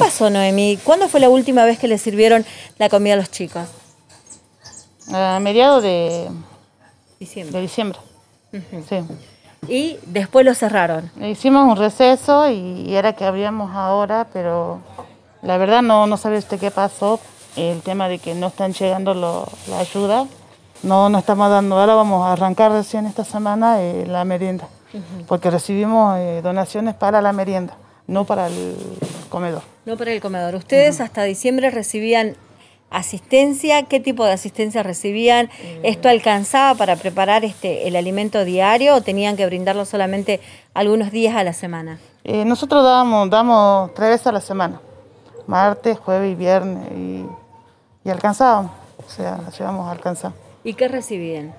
pasó, Noemí? ¿Cuándo fue la última vez que le sirvieron la comida a los chicos? A mediados de diciembre. diciembre. Y después lo cerraron. Hicimos un receso y era que habíamos ahora, pero la verdad no, no sabe usted qué pasó. El tema de que no están llegando la ayuda. No, no estamos dando. Ahora vamos a arrancar recién esta semana eh, la merienda, porque recibimos eh, donaciones para la merienda, no para el comedor. No para el comedor. Ustedes hasta diciembre recibían asistencia, qué tipo de asistencia recibían, eh. esto alcanzaba para preparar este el alimento diario o tenían que brindarlo solamente algunos días a la semana. Eh, nosotros damos, damos tres veces a la semana, martes, jueves y viernes, y, alcanzábamos, o sea, la llevamos a alcanzar. ¿Y qué recibían?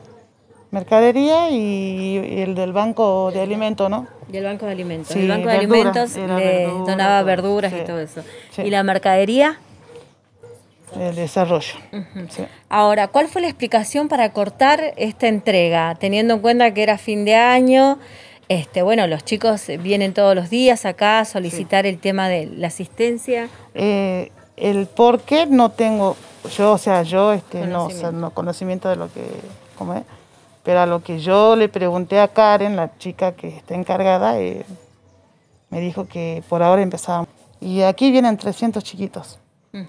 Mercadería y, el del banco de alimento, ¿no? Y el banco de alimentos. el banco de alimentos le donaba verduras y todo eso. ¿Y la mercadería? El desarrollo. Ahora, ¿cuál fue la explicación para cortar esta entrega? Teniendo en cuenta que era fin de año, este, bueno, los chicos vienen todos los días acá a solicitar el tema de la asistencia. Eh, el por qué no tengo, yo, o sea, yo este, No, no conocimiento de lo que, ¿cómo pero a lo que yo le pregunté a Karen, la chica que está encargada, eh, me dijo que por ahora empezábamos. Y aquí vienen 300 chiquitos.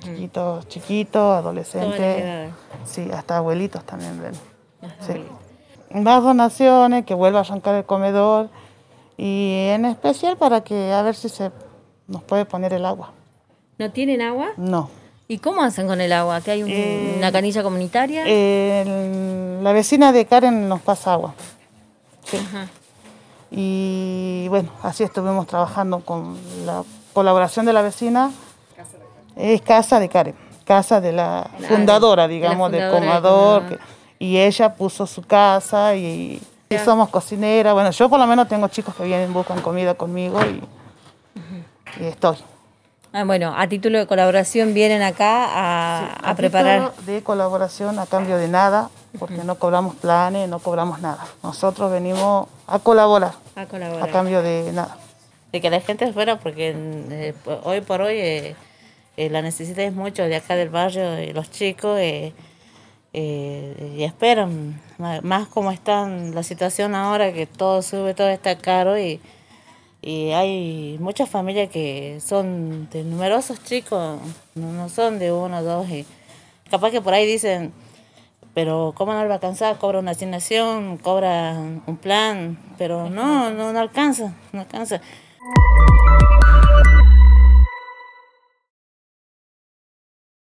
Chiquitos, chiquitos, adolescentes. Sí, hasta abuelitos también ven. Más donaciones, que vuelva a arrancar el comedor. Y en especial para que a ver si se nos puede poner el agua. ¿No tienen agua? No. ¿Y cómo hacen con el agua? ¿Que hay una eh, canilla comunitaria? la vecina de Karen nos pasa agua. Y bueno, así estuvimos trabajando con la colaboración de la vecina. Casa de Karen. Es casa de Karen, casa de la ah, fundadora, digamos, del comador. y ella puso su casa y, somos cocineras. Bueno, yo por lo menos tengo chicos que vienen, buscan comida conmigo y estoy. Ah, bueno, a título de colaboración vienen acá a, preparar. a, a de colaboración a cambio de nada, porque no cobramos planes, no cobramos nada. Nosotros venimos a colaborar. A colaborar. A cambio de nada. De que la gente fuera, porque eh, hoy por hoy eh, eh, la necesidad es mucho de acá del barrio, y los chicos. y esperan, más como está la situación ahora, que todo sube, todo está caro y y hay muchas familias que son de numerosos chicos, no, son de uno, dos. Y capaz que por ahí dicen, pero ¿cómo no va a alcanzar? Cobra una asignación, cobra un plan, pero no, no, no alcanza, no alcanza.